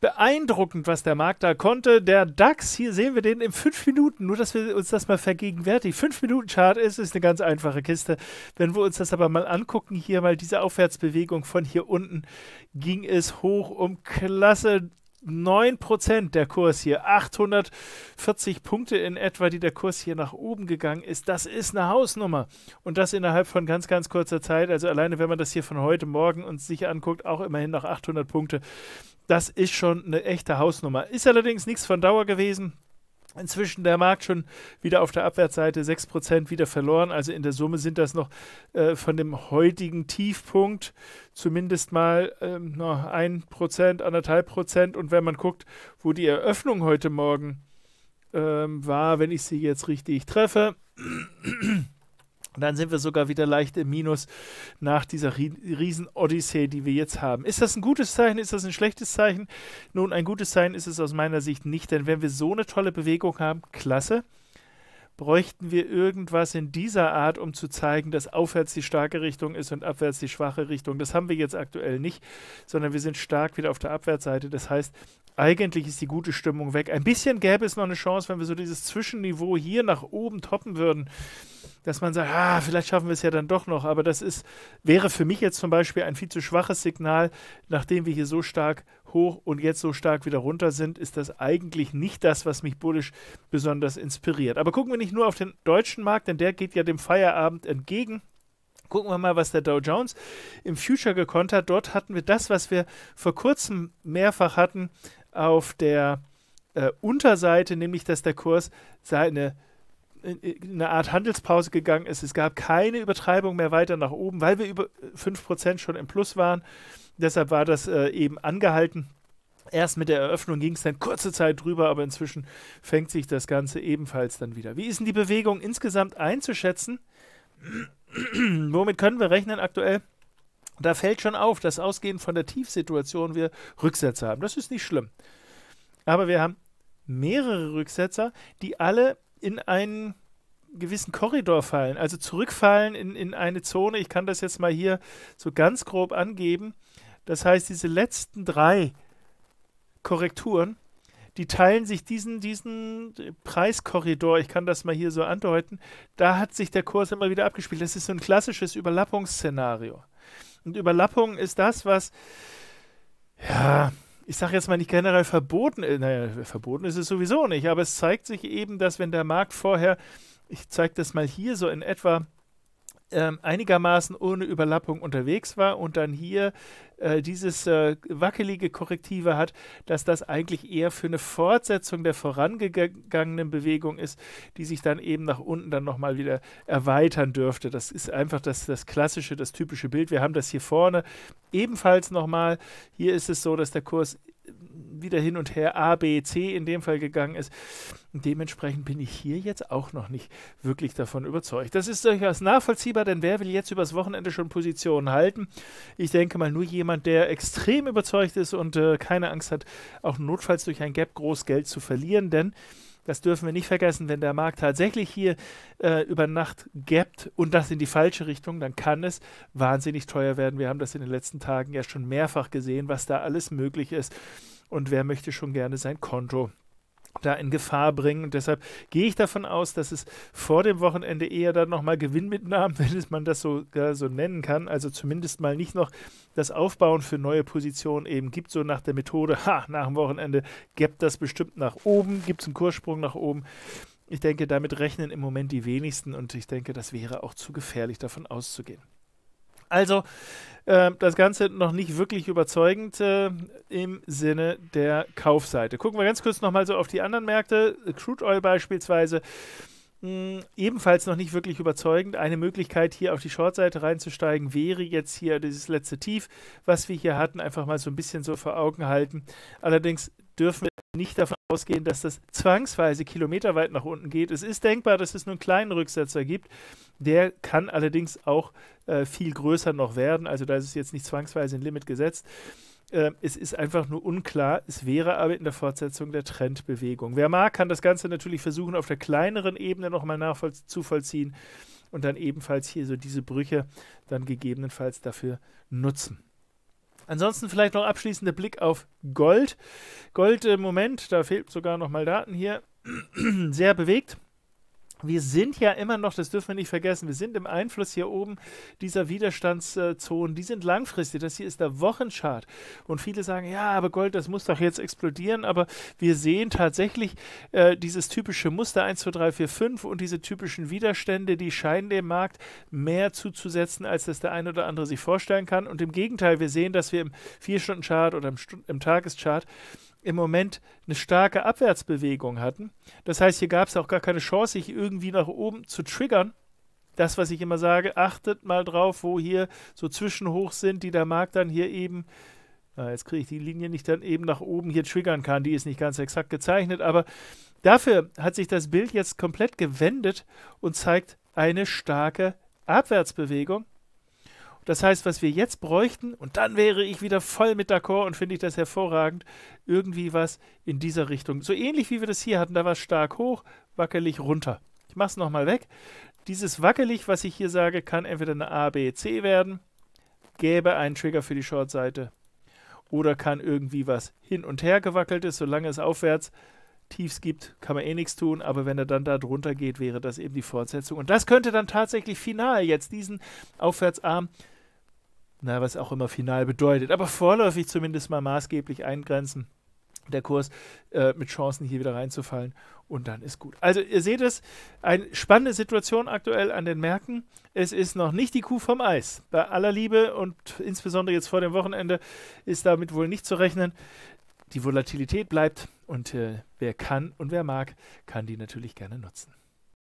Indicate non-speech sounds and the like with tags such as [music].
beeindruckend, was der Markt da konnte. Der DAX, hier sehen wir den in fünf Minuten, nur dass wir uns das mal vergegenwärtigen. Fünf Minuten Chart ist, ist eine ganz einfache Kiste. Wenn wir uns das aber mal angucken, hier mal diese Aufwärtsbewegung von hier unten, ging es hoch um klasse 9% der Kurs hier, 840 Punkte in etwa, die der Kurs hier nach oben gegangen ist. Das ist eine Hausnummer. Und das innerhalb von ganz, ganz kurzer Zeit. Also alleine, wenn man das hier von heute Morgen uns sich anguckt, auch immerhin noch 800 Punkte. Das ist schon eine echte Hausnummer. Ist allerdings nichts von Dauer gewesen. Inzwischen der Markt schon wieder auf der Abwärtsseite 6% wieder verloren. Also in der Summe sind das noch äh, von dem heutigen Tiefpunkt zumindest mal ähm, noch 1%, 1,5%. Und wenn man guckt, wo die Eröffnung heute Morgen ähm, war, wenn ich sie jetzt richtig treffe, und dann sind wir sogar wieder leicht im Minus nach dieser riesen Odyssee, die wir jetzt haben. Ist das ein gutes Zeichen? Ist das ein schlechtes Zeichen? Nun, ein gutes Zeichen ist es aus meiner Sicht nicht, denn wenn wir so eine tolle Bewegung haben, klasse, bräuchten wir irgendwas in dieser Art, um zu zeigen, dass aufwärts die starke Richtung ist und abwärts die schwache Richtung. Das haben wir jetzt aktuell nicht, sondern wir sind stark wieder auf der Abwärtsseite. Das heißt, eigentlich ist die gute Stimmung weg. Ein bisschen gäbe es noch eine Chance, wenn wir so dieses Zwischenniveau hier nach oben toppen würden dass man sagt, ah, vielleicht schaffen wir es ja dann doch noch. Aber das ist, wäre für mich jetzt zum Beispiel ein viel zu schwaches Signal, nachdem wir hier so stark hoch und jetzt so stark wieder runter sind, ist das eigentlich nicht das, was mich bullisch besonders inspiriert. Aber gucken wir nicht nur auf den deutschen Markt, denn der geht ja dem Feierabend entgegen. Gucken wir mal, was der Dow Jones im Future gekonnt hat. Dort hatten wir das, was wir vor kurzem mehrfach hatten auf der äh, Unterseite, nämlich dass der Kurs seine in eine Art Handelspause gegangen ist. Es gab keine Übertreibung mehr weiter nach oben, weil wir über 5% äh, schon im Plus waren. Deshalb war das äh, eben angehalten. Erst mit der Eröffnung ging es dann kurze Zeit drüber, aber inzwischen fängt sich das Ganze ebenfalls dann wieder. Wie ist denn die Bewegung insgesamt einzuschätzen? [clears throat] Womit können wir rechnen aktuell? Da fällt schon auf, dass ausgehend von der Tiefsituation wir Rücksätze haben. Das ist nicht schlimm. Aber wir haben mehrere Rücksetzer, die alle in einen gewissen Korridor fallen, also zurückfallen in, in eine Zone. Ich kann das jetzt mal hier so ganz grob angeben. Das heißt, diese letzten drei Korrekturen, die teilen sich diesen, diesen Preiskorridor, ich kann das mal hier so andeuten, da hat sich der Kurs immer wieder abgespielt. Das ist so ein klassisches Überlappungsszenario. Und Überlappung ist das, was, ja, ich sage jetzt mal nicht generell verboten, äh, naja, verboten ist es sowieso nicht, aber es zeigt sich eben, dass wenn der Markt vorher ich zeige das mal hier so in etwa, ähm, einigermaßen ohne Überlappung unterwegs war und dann hier äh, dieses äh, wackelige Korrektive hat, dass das eigentlich eher für eine Fortsetzung der vorangegangenen Bewegung ist, die sich dann eben nach unten dann nochmal wieder erweitern dürfte. Das ist einfach das, das klassische, das typische Bild. Wir haben das hier vorne ebenfalls nochmal. Hier ist es so, dass der Kurs wieder hin und her A, B, C in dem Fall gegangen ist. Dementsprechend bin ich hier jetzt auch noch nicht wirklich davon überzeugt. Das ist durchaus nachvollziehbar, denn wer will jetzt übers Wochenende schon Positionen halten? Ich denke mal nur jemand, der extrem überzeugt ist und äh, keine Angst hat, auch notfalls durch ein Gap groß Geld zu verlieren, denn das dürfen wir nicht vergessen, wenn der Markt tatsächlich hier äh, über Nacht gappt und das in die falsche Richtung, dann kann es wahnsinnig teuer werden. Wir haben das in den letzten Tagen ja schon mehrfach gesehen, was da alles möglich ist. Und wer möchte schon gerne sein Konto da in Gefahr bringen. Und deshalb gehe ich davon aus, dass es vor dem Wochenende eher dann nochmal Gewinnmitnahmen, [laughs] wenn man das so, so nennen kann. Also zumindest mal nicht noch das Aufbauen für neue Positionen eben gibt, so nach der Methode, ha, nach dem Wochenende gibt das bestimmt nach oben, gibt es einen Kurssprung nach oben. Ich denke, damit rechnen im Moment die wenigsten und ich denke, das wäre auch zu gefährlich davon auszugehen. Also ähm, das Ganze noch nicht wirklich überzeugend äh, im Sinne der Kaufseite. Gucken wir ganz kurz nochmal so auf die anderen Märkte. Crude Oil beispielsweise. Mh, mm, ebenfalls noch nicht wirklich überzeugend. Eine Möglichkeit, hier auf die Shortseite reinzusteigen, wäre jetzt hier dieses letzte Tief, was wir hier hatten, einfach mal so ein bisschen so vor Augen halten. Allerdings dürfen wir nicht davon ausgehen, dass das zwangsweise kilometerweit nach unten geht. Es ist denkbar, dass es nur einen kleinen Rücksetzer gibt. Der kann allerdings auch äh, viel größer noch werden. Also da ist es jetzt nicht zwangsweise ein Limit gesetzt. Äh, es ist einfach nur unklar. Es wäre aber in der Fortsetzung der Trendbewegung. Wer mag, kann das Ganze natürlich versuchen, auf der kleineren Ebene nochmal nachzuvollziehen und dann ebenfalls hier so diese Brüche dann gegebenenfalls dafür nutzen. Ansonsten vielleicht noch abschließender Blick auf Gold. Gold, äh, Moment, da fehlt sogar nochmal Daten hier. [clears throat] Sehr bewegt wir sind ja immer noch, das dürfen wir nicht vergessen, wir sind im Einfluss hier oben dieser Widerstandszonen. Die sind langfristig. Das hier ist der Wochenchart. Und viele sagen, ja, aber Gold, das muss doch jetzt explodieren. Aber wir sehen tatsächlich äh, dieses typische Muster 1, 2, 3, 4, 5 und diese typischen Widerstände, die scheinen dem Markt mehr zuzusetzen, als das der ein oder andere sich vorstellen kann. Und im Gegenteil, wir sehen, dass wir im 4-Stunden-Chart oder im, St im Tageschart im Moment eine starke Abwärtsbewegung hatten. Das heißt, hier gab es auch gar keine Chance, sich irgendwie nach oben zu triggern. Das, was ich immer sage, achtet mal drauf, wo hier so Zwischenhoch sind, die der Markt dann hier eben, na, jetzt kriege ich die Linie nicht dann eben nach oben hier triggern kann. Die ist nicht ganz exakt gezeichnet, aber dafür hat sich das Bild jetzt komplett gewendet und zeigt eine starke Abwärtsbewegung. Das heißt, was wir jetzt bräuchten, und dann wäre ich wieder voll mit D'accord und finde ich das hervorragend, irgendwie was in dieser Richtung. So ähnlich wie wir das hier hatten, da war es stark hoch, wackelig runter. Ich mache es nochmal weg. Dieses wackelig, was ich hier sage, kann entweder eine A, B, C werden, gäbe einen Trigger für die Shortseite oder kann irgendwie was hin und her gewackelt ist, solange es aufwärts Tiefs gibt, kann man eh nichts tun, aber wenn er dann da drunter geht, wäre das eben die Fortsetzung. Und das könnte dann tatsächlich final jetzt diesen Aufwärtsarm, na, was auch immer final bedeutet, aber vorläufig zumindest mal maßgeblich eingrenzen der Kurs äh, mit Chancen hier wieder reinzufallen und dann ist gut. Also ihr seht es, eine spannende Situation aktuell an den Märkten. Es ist noch nicht die Kuh vom Eis. Bei aller Liebe und insbesondere jetzt vor dem Wochenende ist damit wohl nicht zu rechnen. Die Volatilität bleibt und äh, wer kann und wer mag, kann die natürlich gerne nutzen.